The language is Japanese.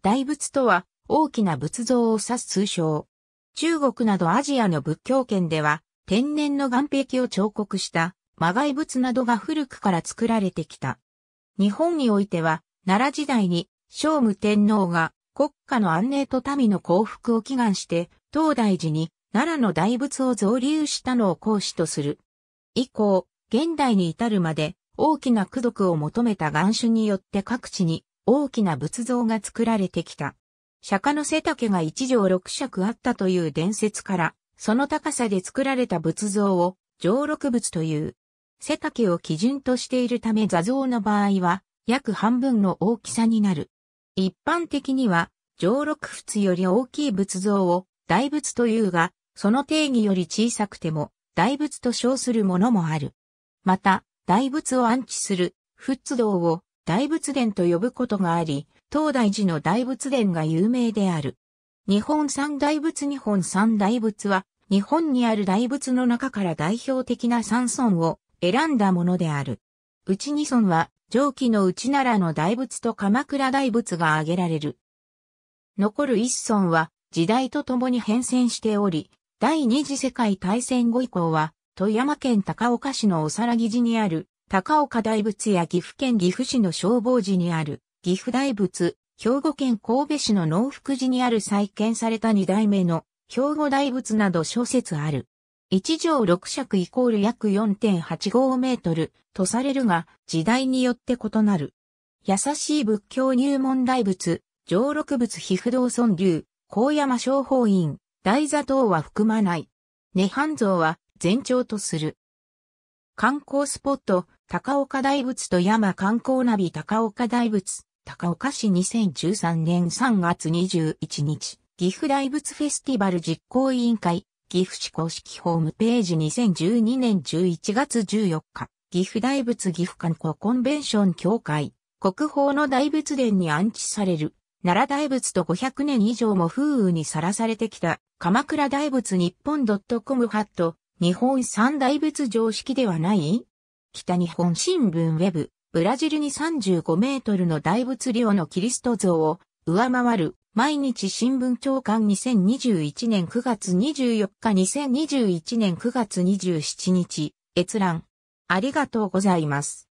大仏とは大きな仏像を指す通称。中国などアジアの仏教圏では天然の岩壁を彫刻した魔外仏などが古くから作られてきた。日本においては奈良時代に聖武天皇が国家の安寧と民の幸福を祈願して東大寺に奈良の大仏を造立したのを講師とする。以降、現代に至るまで大きな功徳を求めた願主によって各地に大きな仏像が作られてきた。釈迦の背丈が一畳六尺あったという伝説から、その高さで作られた仏像を上六仏という。背丈を基準としているため座像の場合は約半分の大きさになる。一般的には上六仏より大きい仏像を大仏というが、その定義より小さくても大仏と称するものもある。また、大仏を安置する仏像を大仏殿と呼ぶことがあり、東大寺の大仏殿が有名である。日本三大仏日本三大仏は、日本にある大仏の中から代表的な三尊を選んだものである。うち二尊は、上記の内奈良の大仏と鎌倉大仏が挙げられる。残る一尊は、時代とともに変遷しており、第二次世界大戦後以降は、富山県高岡市のおさらぎ寺にある高岡大仏や岐阜県岐阜市の消防寺にある岐阜大仏、兵庫県神戸市の農福寺にある再建された二代目の兵庫大仏など諸説ある。一条六尺イコール約4.85メートルとされるが、時代によって異なる。優しい仏教入門大仏、上六仏皮膚道尊流、高山商法院、大座等は含まない。涅槃像は全長とする。観光スポット、高岡大仏と山観光ナビ高岡大仏、高岡市2013年3月21日、岐阜大仏フェスティバル実行委員会、岐阜市公式ホームページ2012年11月14日、岐阜大仏岐阜観光コンベンション協会、国宝の大仏殿に安置される、奈良大仏と500年以上も風雨にさらされてきた、鎌倉大仏日本 .com ハット、日本三大仏常識ではない北日本新聞ウェブ、ブラジルに35メートルの大仏量のキリスト像を上回る毎日新聞長官2021年9月24日2021年9月27日閲覧ありがとうございます。